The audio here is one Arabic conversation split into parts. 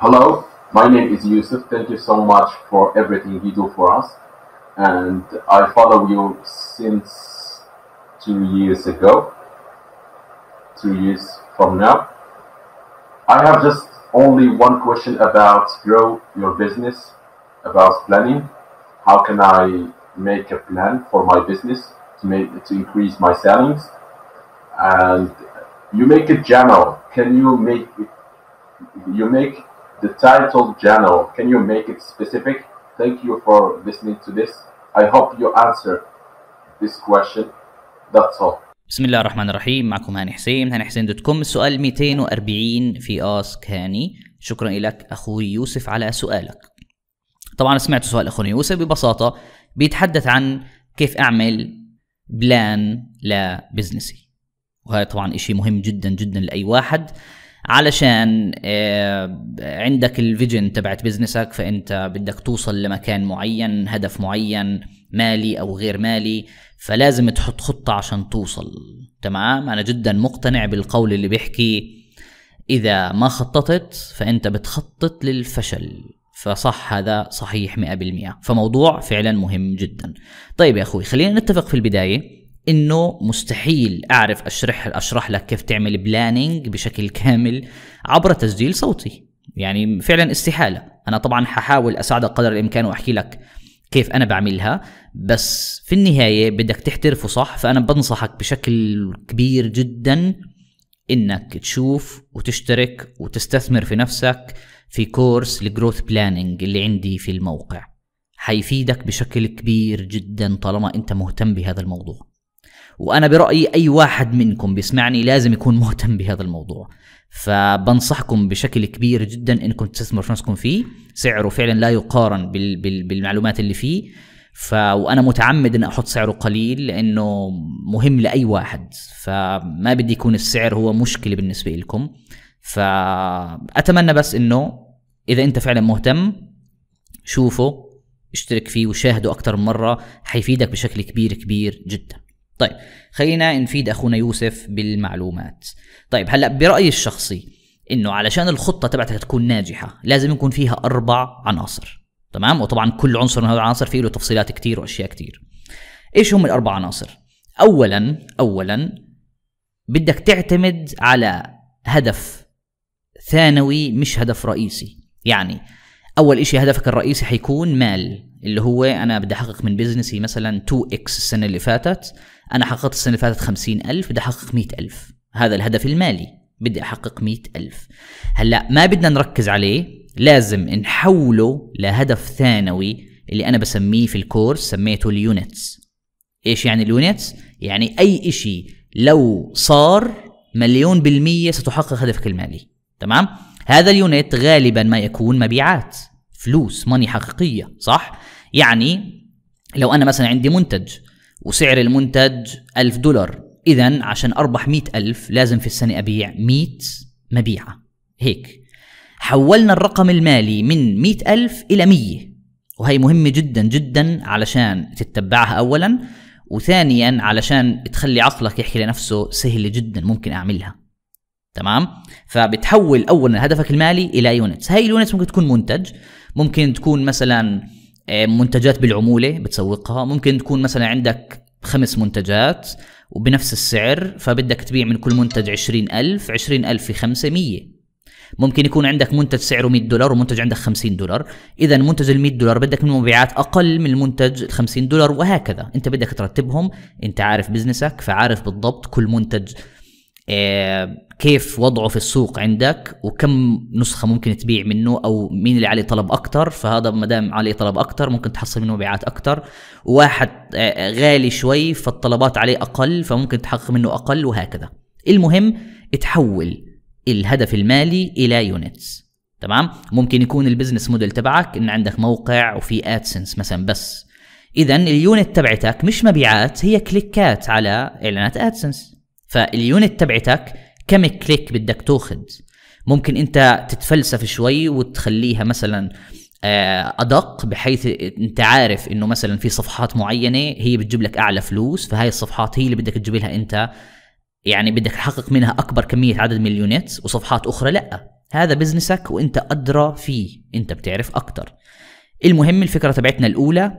Hello, my name is Yusuf. Thank you so much for everything you do for us. And I follow you since two years ago, two years from now. I have just only one question about grow your business, about planning. How can I make a plan for my business to make to increase my sellings? And you make a journal. Can you make you make the title general. Can you make it specific? Thank you for listening to this. I hope you answer this question. That's all. بسم الله الرحمن الرحيم معكم هاني حسين هاني حسين دوت كوم السؤال 240 في اسك هاني شكرا لك اخوي يوسف على سؤالك طبعا سمعت سؤال اخونا يوسف ببساطه بيتحدث عن كيف اعمل بلان لبزنسي وهذا طبعا اشي مهم جدا جدا لاي واحد علشان آه، عندك الفيجن تبعت بزنسك فانت بدك توصل لمكان معين هدف معين مالي او غير مالي فلازم تحط خطه عشان توصل تمام انا جدا مقتنع بالقول اللي بيحكي اذا ما خططت فانت بتخطط للفشل فصح هذا صحيح 100% فموضوع فعلا مهم جدا طيب يا اخوي خلينا نتفق في البدايه انه مستحيل اعرف اشرح اشرح لك كيف تعمل بلاننج بشكل كامل عبر تسجيل صوتي يعني فعلا استحاله انا طبعا ححاول اساعدك قدر الامكان واحكي لك كيف انا بعملها بس في النهايه بدك تحترفه صح فانا بنصحك بشكل كبير جدا انك تشوف وتشترك وتستثمر في نفسك في كورس الجروث بلاننج اللي عندي في الموقع حيفيدك بشكل كبير جدا طالما انت مهتم بهذا الموضوع وانا برايي اي واحد منكم بيسمعني لازم يكون مهتم بهذا الموضوع فبنصحكم بشكل كبير جدا انكم تستثمروا في نفسكم فيه سعره فعلا لا يقارن بال... بال... بالمعلومات اللي فيه ف وانا متعمد ان احط سعره قليل لانه مهم لاي واحد فما بدي يكون السعر هو مشكله بالنسبه لكم فاتمنى بس انه اذا انت فعلا مهتم شوفه اشترك فيه وشاهده اكثر من مره حيفيدك بشكل كبير كبير جدا طيب خلينا نفيد اخونا يوسف بالمعلومات طيب هلا برايي الشخصي انه علشان الخطه تبعتك تكون ناجحه لازم يكون فيها اربع عناصر تمام وطبعا كل عنصر من هذول العناصر فيه له تفصيلات كتير واشياء كتير ايش هم الاربع عناصر اولا اولا بدك تعتمد على هدف ثانوي مش هدف رئيسي يعني اول شيء هدفك الرئيسي حيكون مال اللي هو انا بدي احقق من بزنسي مثلا 2 اكس السنه اللي فاتت انا حققت السنه اللي فاتت 50000 بدي احقق 100000 هذا الهدف المالي بدي احقق 100000 هلا ما بدنا نركز عليه لازم نحوله لهدف ثانوي اللي انا بسميه في الكورس سميته اليونتس ايش يعني اليونتس يعني اي شيء لو صار مليون بالمية ستحقق هدفك المالي تمام هذا اليونت غالبا ما يكون مبيعات فلوس ماني حقيقيه صح يعني لو انا مثلا عندي منتج وسعر المنتج ألف دولار اذا عشان اربح مئة ألف لازم في السنه ابيع 100 مبيعه هيك حولنا الرقم المالي من مئة ألف إلى مية وهي مهمة جدا جدا علشان تتبعها أولا وثانيا علشان تخلي عقلك يحكي لنفسه سهلة جدا ممكن أعملها تمام فبتحول اولا هدفك المالي الى يونتس هاي اليونتس ممكن تكون منتج ممكن تكون مثلا آه، منتجات بالعموله بتسوقها ممكن تكون مثلا عندك خمس منتجات وبنفس السعر فبدك تبيع من كل منتج عشرين ألف عشرين ألف في خمسة مية ممكن يكون عندك منتج سعره 100 دولار ومنتج عندك 50 دولار اذا منتج ال 100 دولار بدك منه مبيعات اقل من المنتج ال 50 دولار وهكذا انت بدك ترتبهم انت عارف بزنسك فعارف بالضبط كل منتج كيف وضعه في السوق عندك وكم نسخه ممكن تبيع منه او مين اللي عليه طلب اكثر فهذا ما دام عليه طلب اكثر ممكن تحصل منه مبيعات اكثر واحد غالي شوي فالطلبات عليه اقل فممكن تحقق منه اقل وهكذا المهم تحول الهدف المالي الى يونتس تمام ممكن يكون البزنس موديل تبعك ان عندك موقع وفي ادسنس مثلا بس اذا اليونت تبعتك مش مبيعات هي كليكات على اعلانات ادسنس فاليونت تبعتك كم كليك بدك تاخذ ممكن انت تتفلسف شوي وتخليها مثلا آه، ادق بحيث انت عارف انه مثلا في صفحات معينه هي بتجيب لك اعلى فلوس فهاي الصفحات هي اللي بدك تجيب لها انت يعني بدك تحقق منها اكبر كميه عدد من اليونتس وصفحات اخرى لا هذا بزنسك وانت ادرى فيه انت بتعرف اكثر المهم الفكره تبعتنا الاولى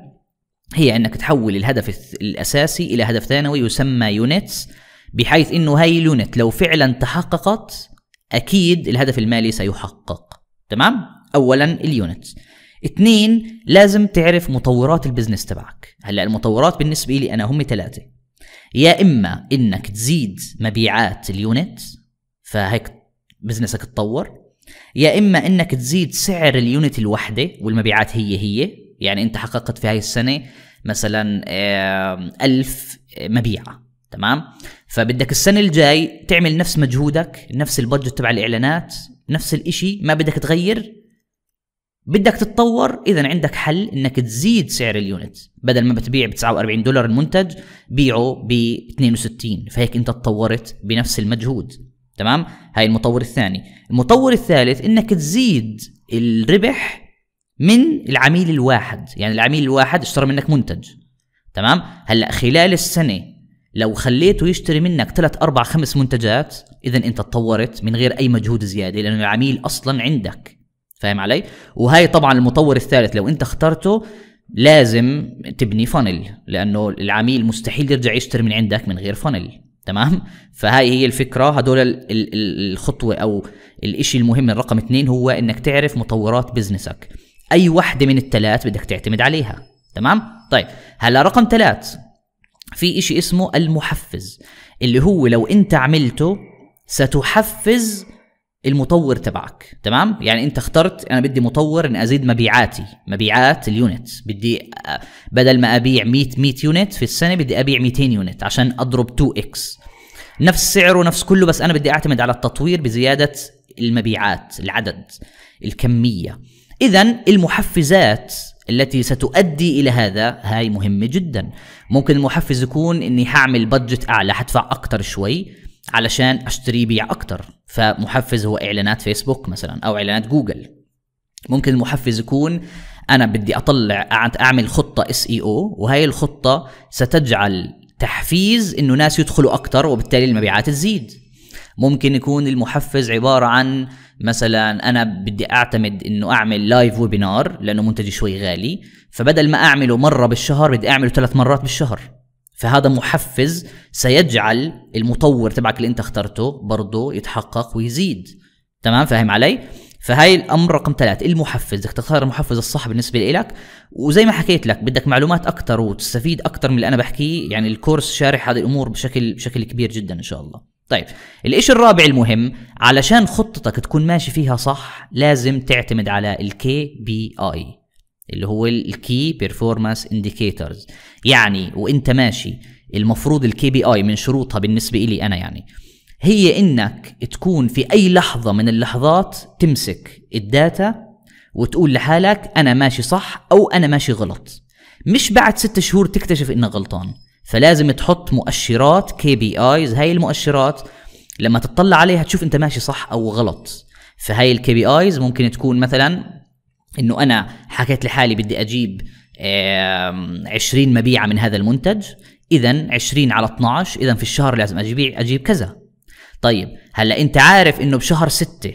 هي انك تحول الهدف الاساسي الى هدف ثانوي يسمى يونتس بحيث انه هاي اليونت لو فعلا تحققت اكيد الهدف المالي سيحقق تمام اولا اليونت اثنين لازم تعرف مطورات البزنس تبعك هلا المطورات بالنسبه لي انا هم ثلاثه يا اما انك تزيد مبيعات اليونت فهيك بزنسك تطور يا اما انك تزيد سعر اليونت الوحده والمبيعات هي هي يعني انت حققت في هاي السنه مثلا ألف مبيعه تمام فبدك السنة الجاي تعمل نفس مجهودك نفس البادجت تبع الإعلانات نفس الإشي ما بدك تغير بدك تتطور إذا عندك حل إنك تزيد سعر اليونت بدل ما بتبيع ب 49 دولار المنتج بيعه ب 62 فهيك أنت تطورت بنفس المجهود تمام هاي المطور الثاني المطور الثالث إنك تزيد الربح من العميل الواحد يعني العميل الواحد اشترى منك منتج تمام هلا خلال السنه لو خليته يشتري منك ثلاث أربع خمس منتجات اذا انت تطورت من غير اي مجهود زياده لانه العميل اصلا عندك فاهم علي وهي طبعا المطور الثالث لو انت اخترته لازم تبني فانل لانه العميل مستحيل يرجع يشتري من عندك من غير فانل تمام فهاي هي الفكره هدول الخطوه او الاشي المهم الرقم اثنين هو انك تعرف مطورات بزنسك اي وحده من الثلاث بدك تعتمد عليها تمام طيب هلا رقم ثلاث في إشي اسمه المحفز اللي هو لو أنت عملته ستحفز المطور تبعك تمام يعني انت اخترت انا بدي مطور ان ازيد مبيعاتي مبيعات اليونت بدي آه، بدل ما ابيع 100 100 يونت في السنه بدي ابيع 200 يونت عشان اضرب 2 اكس نفس سعره نفس كله بس انا بدي اعتمد على التطوير بزياده المبيعات العدد الكميه اذا المحفزات التي ستؤدي الى هذا هاي مهمه جدا ممكن المحفز يكون اني حعمل بادجت اعلى حدفع اكثر شوي علشان اشتري بيع اكثر فمحفز هو اعلانات فيسبوك مثلا او اعلانات جوجل ممكن المحفز يكون انا بدي اطلع اعمل خطه اس اي او وهي الخطه ستجعل تحفيز انه ناس يدخلوا اكثر وبالتالي المبيعات تزيد ممكن يكون المحفز عباره عن مثلا انا بدي اعتمد انه اعمل لايف ويبينار لانه منتجي شوي غالي فبدل ما اعمله مره بالشهر بدي اعمله ثلاث مرات بالشهر فهذا محفز سيجعل المطور تبعك اللي انت اخترته برضه يتحقق ويزيد تمام فاهم علي فهي الامر رقم ثلاث المحفز بدك تختار المحفز الصح بالنسبه لك وزي ما حكيت لك بدك معلومات اكثر وتستفيد اكثر من اللي انا بحكيه يعني الكورس شارح هذه الامور بشكل بشكل كبير جدا ان شاء الله طيب الإشي الرابع المهم علشان خطتك تكون ماشي فيها صح لازم تعتمد على الكي بي اي اللي هو الكي بيرفورمانس انديكيتورز يعني وانت ماشي المفروض الكي بي اي من شروطها بالنسبة إلي أنا يعني هي انك تكون في اي لحظة من اللحظات تمسك الداتا وتقول لحالك انا ماشي صح او انا ماشي غلط مش بعد ست شهور تكتشف انك غلطان فلازم تحط مؤشرات كي بي ايز هاي المؤشرات لما تطلع عليها تشوف انت ماشي صح او غلط فهاي الكي بي ايز ممكن تكون مثلا انه انا حكيت لحالي بدي اجيب 20 مبيعه من هذا المنتج اذا 20 على 12 اذا في الشهر لازم اجيب اجيب كذا طيب هلا انت عارف انه بشهر 6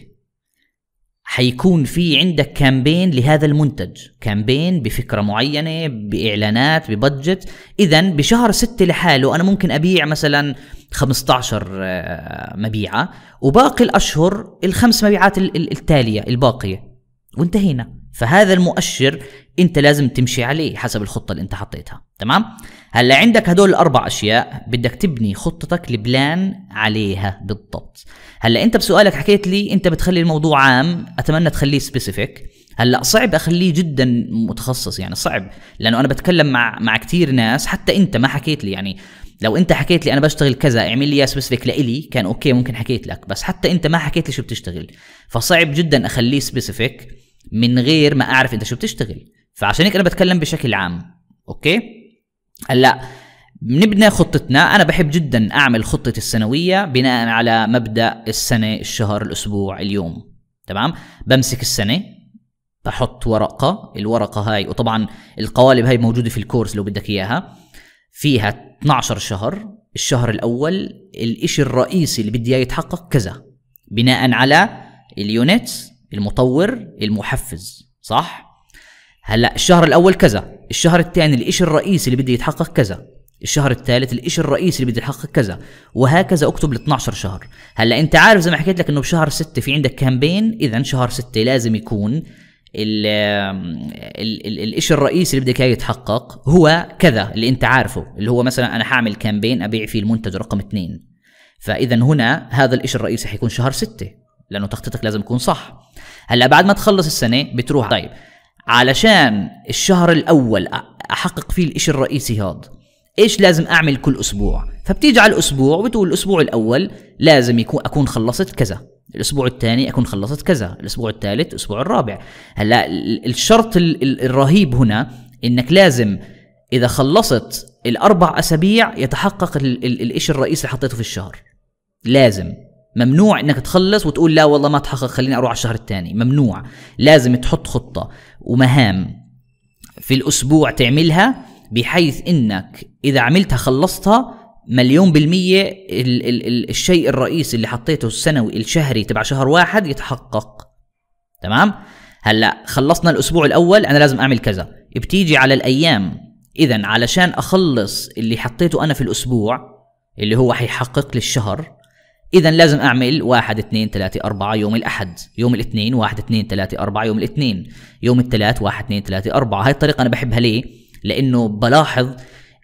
حيكون في عندك كامبين لهذا المنتج كامبين بفكرة معينة بإعلانات ببجت إذا بشهر ستة لحاله أنا ممكن أبيع مثلا 15 آه، مبيعة وباقي الأشهر الخمس مبيعات التالية الباقية وانتهينا فهذا المؤشر انت لازم تمشي عليه حسب الخطه اللي انت حطيتها تمام هلا عندك هدول الاربع اشياء بدك تبني خطتك لبلان عليها بالضبط هلا انت بسؤالك حكيت لي انت بتخلي الموضوع عام اتمنى تخليه سبيسيفيك هلا صعب اخليه جدا متخصص يعني صعب لانه انا بتكلم مع مع كثير ناس حتى انت ما حكيت لي يعني لو انت حكيت لي انا بشتغل كذا اعمل لي اياه سبيسيفيك لإلي كان اوكي ممكن حكيت لك بس حتى انت ما حكيت لي شو بتشتغل فصعب جدا اخليه سبيسيفيك من غير ما اعرف انت شو بتشتغل فعشان هيك انا بتكلم بشكل عام اوكي هلا بنبنى خطتنا انا بحب جدا اعمل خطتي السنويه بناء على مبدا السنه الشهر الاسبوع اليوم تمام بمسك السنه بحط ورقه الورقه هاي وطبعا القوالب هاي موجوده في الكورس لو بدك اياها فيها 12 شهر الشهر الاول الاشي الرئيسي اللي بدي اياه يتحقق كذا بناء على اليونتس المطور المحفز صح هلا الشهر الاول كذا الشهر الثاني الاشي الرئيسي اللي بده يتحقق كذا الشهر الثالث الاشي الرئيسي اللي بده يتحقق كذا وهكذا اكتب ال 12 شهر هلا انت عارف زي ما حكيت لك انه بشهر 6 في عندك كامبين اذا شهر 6 لازم يكون الـ الـ الـ الاشي الرئيسي اللي بدك اياه يتحقق هو كذا اللي انت عارفه اللي هو مثلا انا حاعمل كامبين ابيع فيه المنتج رقم اثنين فاذا هنا هذا الاشي الرئيسي حيكون شهر 6 لانه تخطيطك لازم يكون صح هلا بعد ما تخلص السنه بتروح طيب علشان الشهر الاول احقق فيه الاشي الرئيسي هاد ايش لازم اعمل كل اسبوع فبتيجي على الاسبوع وبتقول الاسبوع الاول لازم يكون اكون خلصت كذا الاسبوع الثاني اكون خلصت كذا الاسبوع الثالث الاسبوع الرابع هلا الشرط الرهيب هنا انك لازم اذا خلصت الاربع اسابيع يتحقق الاشي الرئيسي اللي حطيته في الشهر لازم ممنوع انك تخلص وتقول لا والله ما تحقق خليني اروح على الشهر الثاني ممنوع لازم تحط خطه ومهام في الأسبوع تعملها بحيث إنك إذا عملتها خلصتها مليون بالمية ال ال ال الشيء الرئيسي اللي حطيته السنوي الشهري تبع شهر واحد يتحقق تمام هلا خلصنا الأسبوع الأول أنا لازم أعمل كذا بتيجي على الأيام إذا علشان أخلص اللي حطيته أنا في الأسبوع اللي هو حيحقق لي الشهر اذا لازم اعمل 1 2 3 4 يوم الاحد يوم الاثنين 1 2 3 4 يوم الاثنين يوم الثلاث 1 2 3 4 هاي الطريقه انا بحبها ليه لانه بلاحظ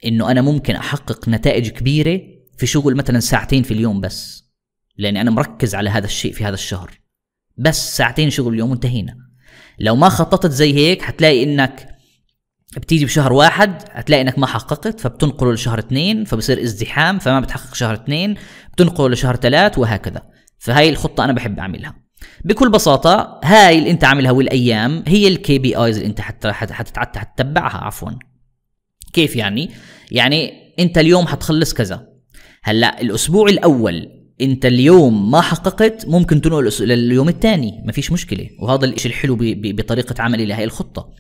انه انا ممكن احقق نتائج كبيره في شغل مثلا ساعتين في اليوم بس لاني انا مركز على هذا الشيء في هذا الشهر بس ساعتين شغل اليوم وانتهينا لو ما خططت زي هيك حتلاقي انك بتيجي بشهر واحد هتلاقي انك ما حققت فبتنقله لشهر اثنين فبصير ازدحام فما بتحقق شهر اثنين بتنقله لشهر ثلاث وهكذا فهاي الخطة انا بحب اعملها بكل بساطة هاي اللي انت عاملها والايام هي الكي بي ايز اللي انت حتتبعها عفوا كيف يعني؟ يعني انت اليوم حتخلص كذا هلا الاسبوع الاول انت اليوم ما حققت ممكن تنقل لليوم الثاني ما فيش مشكله وهذا الشيء الحلو بطريقه عملي لهي الخطه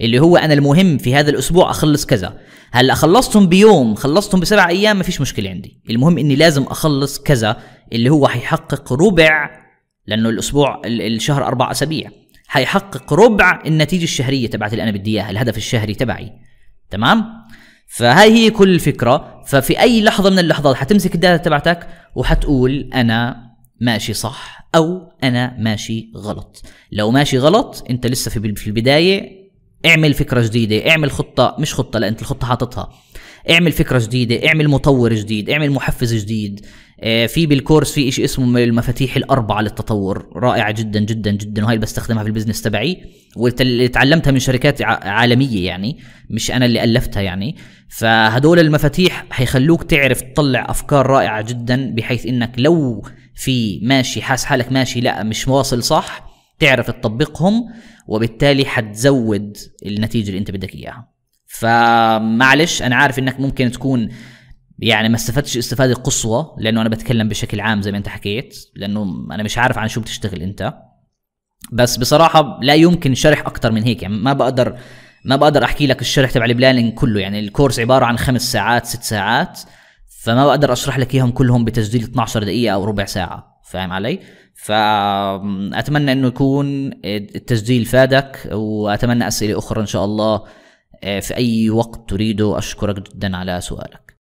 اللي هو انا المهم في هذا الاسبوع اخلص كذا هلا خلصتهم بيوم خلصتهم بسبع ايام ما فيش مشكله عندي المهم اني لازم اخلص كذا اللي هو حيحقق ربع لانه الاسبوع الشهر اربع اسابيع حيحقق ربع النتيجه الشهريه تبعت اللي انا بدي اياها الهدف الشهري تبعي تمام فهاي هي كل الفكره ففي اي لحظه من اللحظات حتمسك الداتا تبعتك وحتقول انا ماشي صح او انا ماشي غلط لو ماشي غلط انت لسه في البدايه اعمل فكره جديده اعمل خطه مش خطه لا انت الخطه حاططها اعمل فكره جديده اعمل مطور جديد اعمل محفز جديد آه، في بالكورس في شيء اسمه المفاتيح الاربعه للتطور رائعه جدا جدا جدا وهي اللي بستخدمها في البزنس تبعي واللي تعلمتها من شركات عالميه يعني مش انا اللي الفتها يعني فهدول المفاتيح حيخلوك تعرف تطلع افكار رائعه جدا بحيث انك لو في ماشي حاس حالك ماشي لا مش واصل صح تعرف تطبقهم وبالتالي حتزود النتيجه اللي انت بدك اياها فمعلش انا عارف انك ممكن تكون يعني ما استفدتش استفاده قصوى لانه انا بتكلم بشكل عام زي ما انت حكيت لانه انا مش عارف عن شو بتشتغل انت بس بصراحه لا يمكن شرح اكثر من هيك يعني ما بقدر ما بقدر احكي لك الشرح تبع البلاننج كله يعني الكورس عباره عن خمس ساعات ست ساعات فما بقدر اشرح لك اياهم كلهم بتسجيل 12 دقيقه او ربع ساعه فاهم علي فاتمنى انه يكون التسجيل فادك واتمنى اسئله اخرى ان شاء الله آه، في اي وقت تريده اشكرك جدا على سؤالك